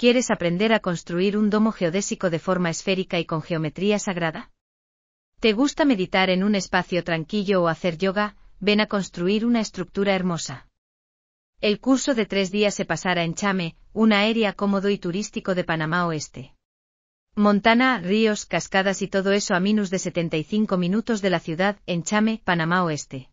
¿Quieres aprender a construir un domo geodésico de forma esférica y con geometría sagrada? ¿Te gusta meditar en un espacio tranquilo o hacer yoga? Ven a construir una estructura hermosa. El curso de tres días se pasará en Chame, un área cómodo y turístico de Panamá Oeste. Montana, ríos, cascadas y todo eso a menos de 75 minutos de la ciudad, en Chame, Panamá Oeste.